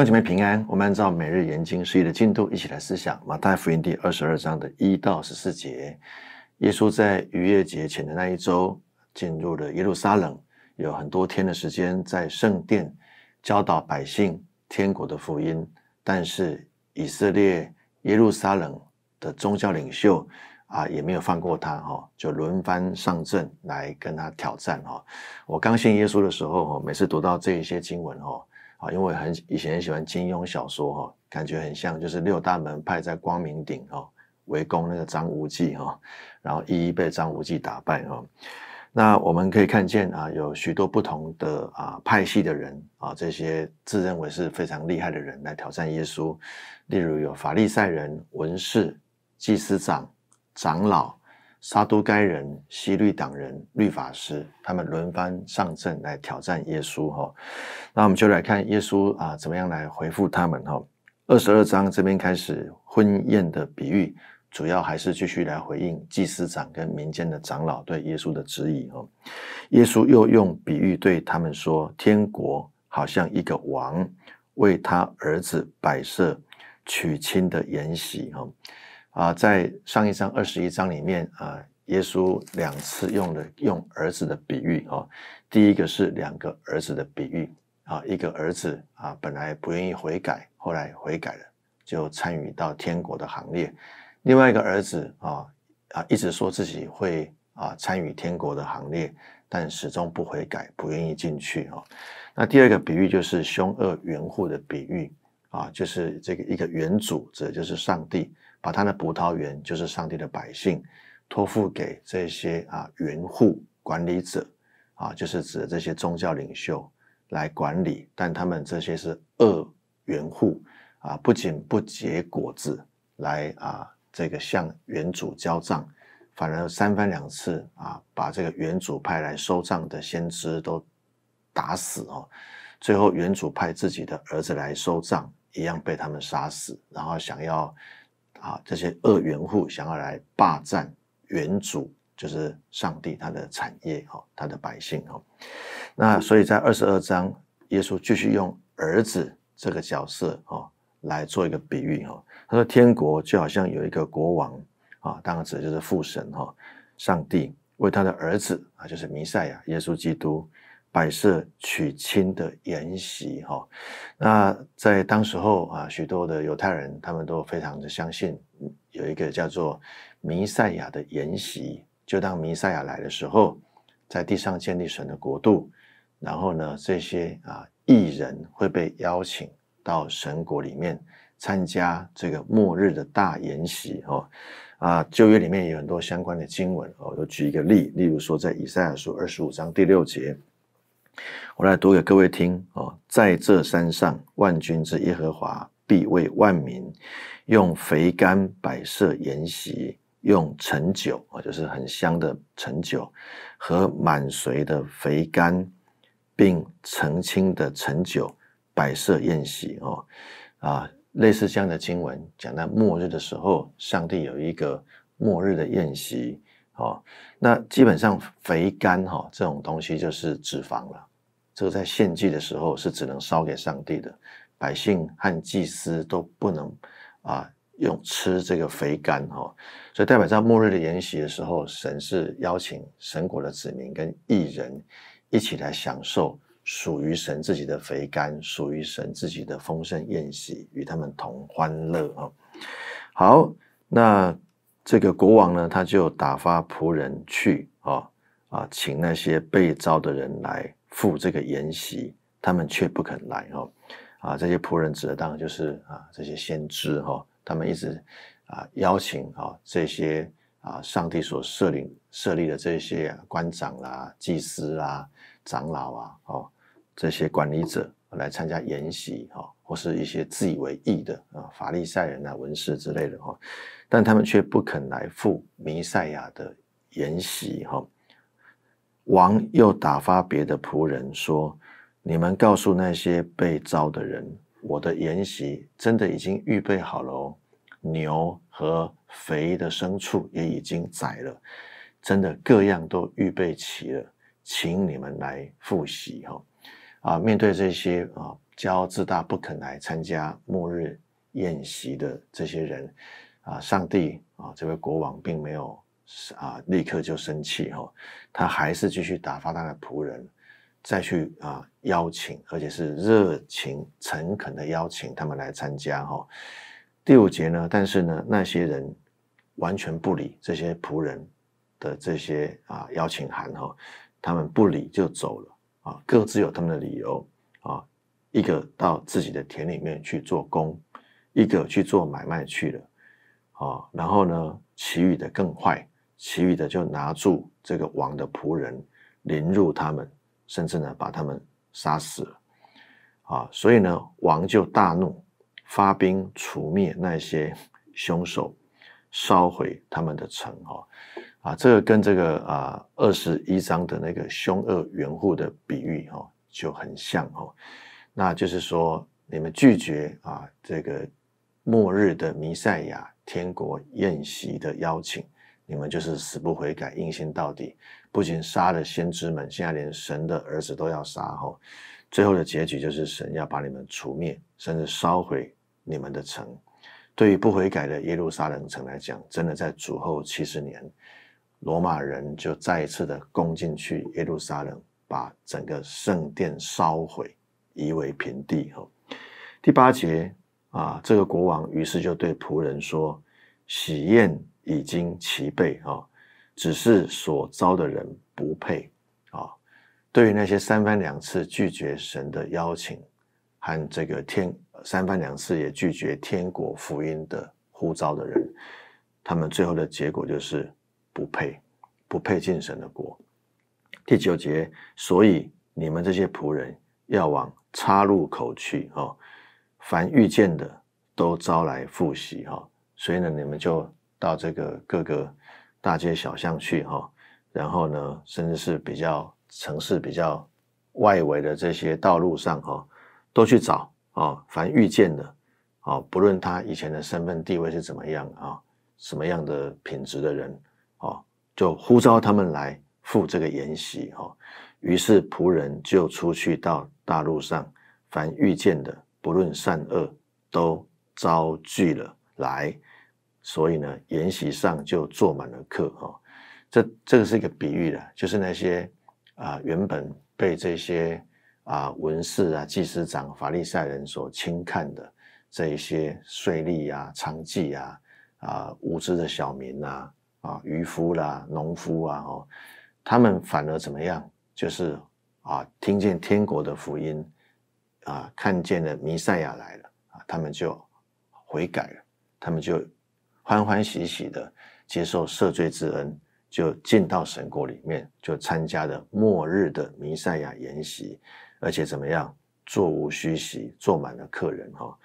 弟兄姐妹平安，我们按照每日研经事宜的进度，一起来思想马太福音第二十二章的一到十四节。耶稣在逾越节前的那一周进入了耶路撒冷，有很多天的时间在圣殿教导百姓天国的福音。但是以色列耶路撒冷的宗教领袖啊，也没有放过他哦，就轮番上阵来跟他挑战哦。我刚信耶稣的时候每次读到这一些经文哦。啊，因为很以前很喜欢金庸小说哈，感觉很像就是六大门派在光明顶哦围攻那个张无忌哈，然后一一被张无忌打败哦。那我们可以看见啊，有许多不同的啊派系的人啊，这些自认为是非常厉害的人来挑战耶稣，例如有法利赛人、文士、祭司长、长老。沙都该人、西律党人、律法师，他们轮番上阵来挑战耶稣，哈，那我们就来看耶稣啊，怎么样来回复他们，哈。二十二章这边开始婚宴的比喻，主要还是继续来回应祭司长跟民间的长老对耶稣的质疑，哈。耶稣又用比喻对他们说，天国好像一个王为他儿子摆设娶亲的筵席，哈。啊，在上一章二十一章里面啊，耶稣两次用了用儿子的比喻啊。第一个是两个儿子的比喻啊，一个儿子啊本来不愿意悔改，后来悔改了，就参与到天国的行列；另外一个儿子啊啊一直说自己会啊参与天国的行列，但始终不悔改，不愿意进去啊。那第二个比喻就是凶恶圆户的比喻啊，就是这个一个原主，指的就是上帝。把他的葡萄园，就是上帝的百姓，托付给这些啊园户管理者，啊，就是指这些宗教领袖来管理，但他们这些是恶园户啊，不仅不结果子来啊，这个向园主交账，反而三番两次啊，把这个园主派来收账的先知都打死哦，最后园主派自己的儿子来收账，一样被他们杀死，然后想要。啊，这些恶缘户想要来霸占原主，就是上帝他的产业哈，他的百姓哈。那所以在二十二章，耶稣继续用儿子这个角色哈来做一个比喻哈。他说，天国就好像有一个国王啊，当然指的就是父神哈，上帝为他的儿子啊，就是弥赛亚耶稣基督。摆设娶亲的筵席哈，那在当时候啊，许多的犹太人他们都非常的相信有一个叫做弥赛亚的筵席，就当弥赛亚来的时候，在地上建立神的国度，然后呢，这些啊异人会被邀请到神国里面参加这个末日的大筵席哦啊旧约里面有很多相关的经文哦，我举一个例，例如说在以赛亚书二十五章第六节。我来读给各位听哦，在这山上，万军之耶和华必为万民用肥甘摆设筵席，用陈酒啊，就是很香的陈酒和满髓的肥甘，并澄清的陈酒摆设宴席哦，啊，类似这样的经文，讲到末日的时候，上帝有一个末日的宴席。哦，那基本上肥甘哈这种东西就是脂肪了，这个在献祭的时候是只能烧给上帝的，百姓和祭司都不能啊用吃这个肥甘哈，所以代表在末日的筵席的时候，神是邀请神国的子民跟异人一起来享受属于神自己的肥甘，属于神自己的丰盛宴席，与他们同欢乐啊。好，那。这个国王呢，他就打发仆人去啊啊，请那些被招的人来赴这个筵席，他们却不肯来哦。啊，这些仆人指的当然就是啊，这些先知哈，他们一直啊邀请啊这些啊上帝所设立设立的这些官长啊、祭司啊、长老啊哦这些管理者来参加筵席哈，或是一些自以为意的啊法利赛人啊、文士之类的哈。但他们却不肯来赴弥赛亚的筵席，哈！王又打发别的仆人说：“你们告诉那些被招的人，我的筵席真的已经预备好了哦，牛和肥的牲畜也已经宰了，真的各样都预备齐了，请你们来赴席。”哈！啊，面对这些啊骄傲自大不肯来参加末日宴席的这些人。啊，上帝啊！这位国王并没有啊，立刻就生气哈，他还是继续打发他的仆人再去啊邀请，而且是热情诚恳的邀请他们来参加哈。第五节呢，但是呢，那些人完全不理这些仆人的这些啊邀请函哈，他们不理就走了啊，各自有他们的理由啊，一个到自己的田里面去做工，一个去做买卖去了。啊，然后呢，其余的更坏，其余的就拿住这个王的仆人，凌辱他们，甚至呢把他们杀死了。啊，所以呢，王就大怒，发兵除灭那些凶手，烧毁他们的城。哈，啊，这个跟这个啊二十一章的那个凶恶猿户的比喻哈就很像。哈，那就是说你们拒绝啊这个末日的弥赛亚。天国宴席的邀请，你们就是死不悔改，硬心到底，不仅杀了先知们，现在连神的儿子都要杀。吼，最后的结局就是神要把你们除灭，甚至烧毁你们的城。对于不悔改的耶路撒冷城来讲，真的在主后七十年，罗马人就再一次的攻进去耶路撒冷，把整个圣殿烧毁，夷为平地。吼，第八节。啊，这个国王于是就对仆人说：“喜宴已经齐备啊，只是所招的人不配啊。对于那些三番两次拒绝神的邀请，和这个天三番两次也拒绝天国福音的呼召的人，他们最后的结果就是不配，不配进神的国。第九节，所以你们这些仆人要往岔路口去啊。”凡遇见的都招来复习哈，所以呢，你们就到这个各个大街小巷去哈，然后呢，甚至是比较城市比较外围的这些道路上哈，都去找啊，凡遇见的啊，不论他以前的身份地位是怎么样啊，什么样的品质的人啊，就呼召他们来赴这个筵席哈。于是仆人就出去到大路上，凡遇见的。不论善恶，都遭拒了来，所以呢，筵席上就坐满了客哈。这这个是一个比喻了，就是那些啊原本被这些啊文士啊、祭司长、法利赛人所轻看的这一些税吏啊、娼妓啊、啊无知的小民呐、啊渔夫啦、农夫啊，他们反而怎么样？就是啊，听见天国的福音。啊，看见了弥赛亚来了啊，他们就悔改了，他们就欢欢喜喜的接受赦罪之恩，就进到神国里面，就参加了末日的弥赛亚筵席，而且怎么样，座无虚席，坐满了客人哈。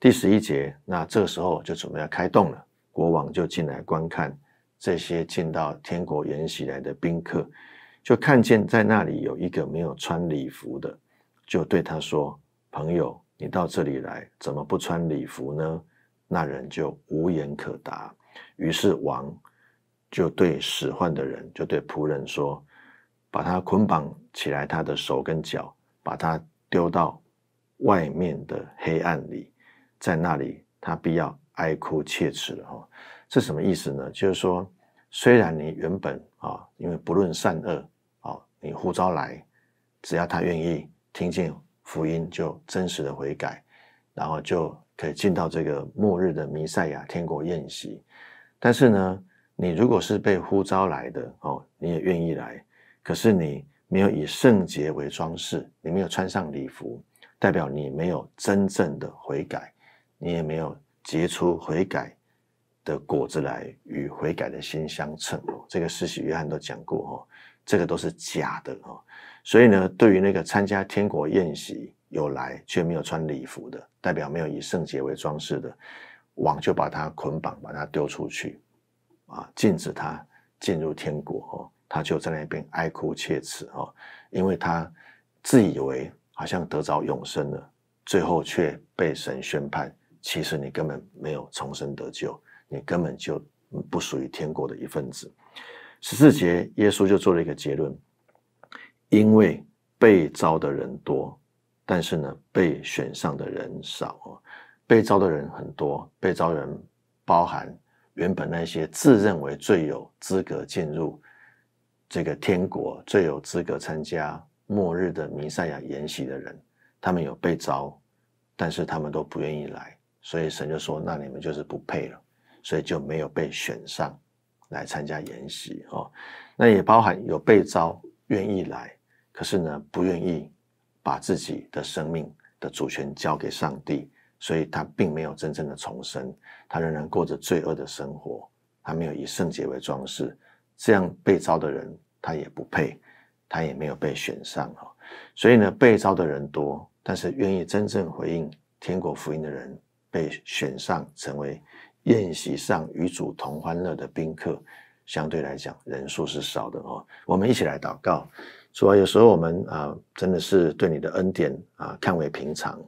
第十一节，那这个时候就准备要开动了，国王就进来观看这些进到天国筵席来的宾客，就看见在那里有一个没有穿礼服的，就对他说。朋友，你到这里来，怎么不穿礼服呢？那人就无言可答。于是王就对使唤的人，就对仆人说：“把他捆绑起来，他的手跟脚，把他丢到外面的黑暗里，在那里他必要哀哭切齿。”哈，是什么意思呢？就是说，虽然你原本啊，因为不论善恶啊，你呼召来，只要他愿意听见。福音就真实的悔改，然后就可以进到这个末日的弥赛亚天国宴席。但是呢，你如果是被呼召来的哦，你也愿意来，可是你没有以圣洁为装饰，你没有穿上礼服，代表你没有真正的悔改，你也没有结出悔改的果子来，与悔改的心相称。哦，这个使徒约翰都讲过哦，这个都是假的哦。所以呢，对于那个参加天国宴席有来却没有穿礼服的，代表没有以圣洁为装饰的，王就把他捆绑，把他丢出去，啊，禁止他进入天国哦。他就在那边哀哭切齿哦，因为他自以为好像得着永生了，最后却被神宣判，其实你根本没有重生得救，你根本就不属于天国的一份子。十四节，耶稣就做了一个结论。因为被招的人多，但是呢，被选上的人少。被招的人很多，被招人包含原本那些自认为最有资格进入这个天国、最有资格参加末日的弥赛亚研习的人，他们有被招，但是他们都不愿意来，所以神就说：“那你们就是不配了，所以就没有被选上来参加研习。”哦，那也包含有被招愿意来。可是呢，不愿意把自己的生命的主权交给上帝，所以他并没有真正的重生，他仍然过着罪恶的生活，他没有以圣洁为装饰。这样被招的人，他也不配，他也没有被选上哦。所以呢，被招的人多，但是愿意真正回应天国福音的人，被选上成为宴席上与主同欢乐的宾客，相对来讲人数是少的哦。我们一起来祷告。主啊，有时候我们啊，真的是对你的恩典啊，看为平常；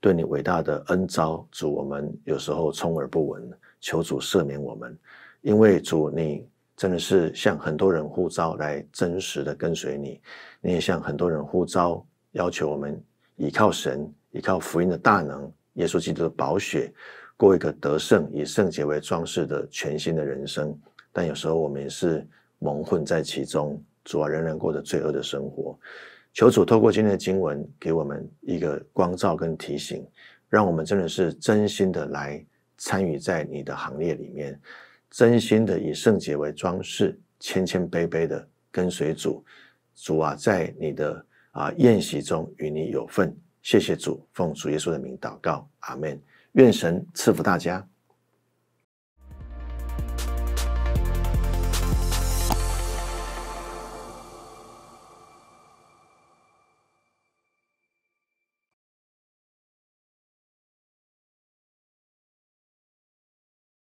对你伟大的恩招，主我们有时候充耳不闻。求主赦免我们，因为主你真的是向很多人呼召来真实的跟随你，你也向很多人呼召，要求我们依靠神，依靠福音的大能，耶稣基督的宝血，过一个得胜以圣洁为装饰的全新的人生。但有时候我们也是蒙混在其中。主啊，仍然过着罪恶的生活，求主透过今天的经文给我们一个光照跟提醒，让我们真的是真心的来参与在你的行列里面，真心的以圣洁为装饰，谦谦卑卑的跟随主。主啊，在你的啊宴席中与你有份，谢谢主，奉主耶稣的名祷告，阿门。愿神赐福大家。